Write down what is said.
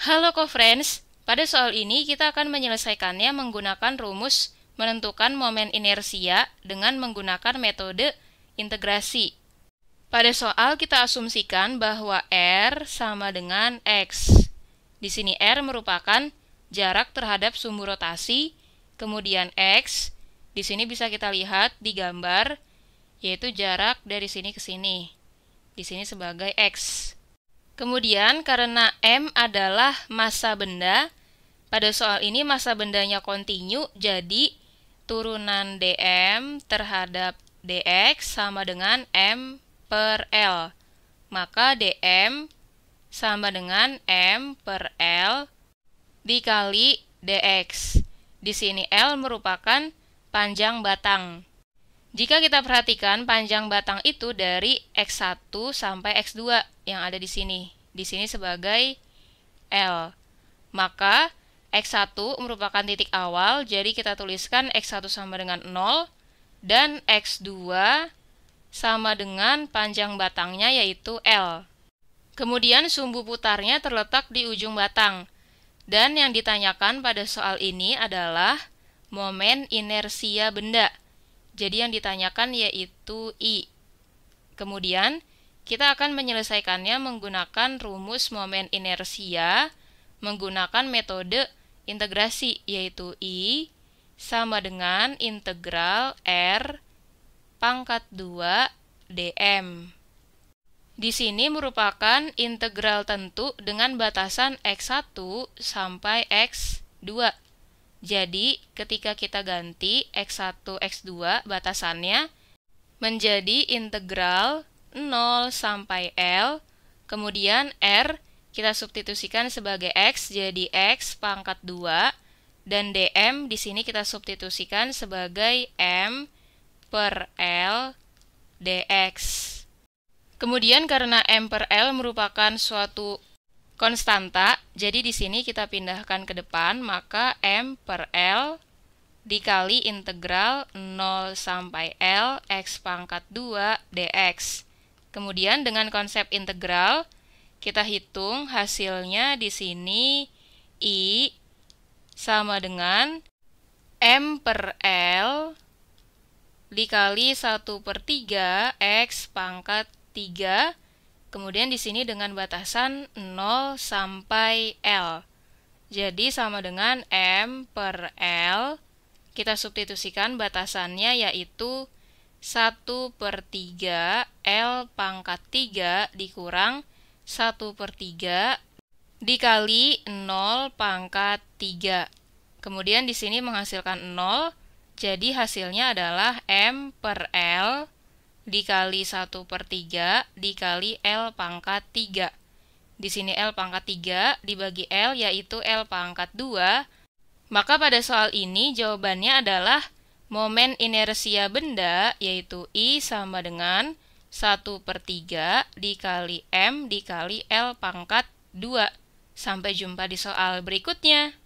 Halo co-friends, pada soal ini kita akan menyelesaikannya menggunakan rumus menentukan momen inersia dengan menggunakan metode integrasi. Pada soal kita asumsikan bahwa R sama dengan X. Di sini R merupakan jarak terhadap sumbu rotasi, kemudian X, di sini bisa kita lihat di gambar, yaitu jarak dari sini ke sini. Di sini sebagai X. Kemudian karena M adalah masa benda, pada soal ini masa bendanya kontinu, jadi turunan dm terhadap dx sama dengan m per L. Maka dm sama dengan m per L dikali dx. Di sini L merupakan panjang batang. Jika kita perhatikan panjang batang itu dari X1 sampai X2 yang ada di sini. Di sini sebagai L. Maka X1 merupakan titik awal, jadi kita tuliskan X1 sama dengan 0 dan X2 sama dengan panjang batangnya yaitu L. Kemudian sumbu putarnya terletak di ujung batang. Dan yang ditanyakan pada soal ini adalah momen inersia benda. Jadi yang ditanyakan yaitu I. Kemudian, kita akan menyelesaikannya menggunakan rumus momen inersia menggunakan metode integrasi yaitu I sama dengan integral R pangkat 2 dm. Di sini merupakan integral tentu dengan batasan x1 sampai x2 jadi, ketika kita ganti X1, X2 batasannya menjadi integral 0 sampai L, kemudian R kita substitusikan sebagai X jadi X pangkat 2, dan DM di sini kita substitusikan sebagai M per L dx. Kemudian karena M per L merupakan suatu konstanta. Jadi di sini kita pindahkan ke depan, maka M per L dikali integral 0 sampai L X pangkat 2 dx. Kemudian dengan konsep integral, kita hitung hasilnya di sini I sama dengan M per L dikali 1 per 3 X pangkat 3 Kemudian di sini dengan batasan 0 sampai L. Jadi sama dengan M per L, kita substitusikan batasannya yaitu 1 per 3 L pangkat 3 dikurang 1 per 3 dikali 0 pangkat 3. Kemudian di sini menghasilkan 0, jadi hasilnya adalah M per L dikali 1 per 3 dikali L pangkat 3. Di sini L pangkat 3 dibagi L yaitu L pangkat 2. Maka pada soal ini jawabannya adalah momen inersia benda yaitu I sama dengan 1 per 3 dikali M dikali L pangkat 2. Sampai jumpa di soal berikutnya.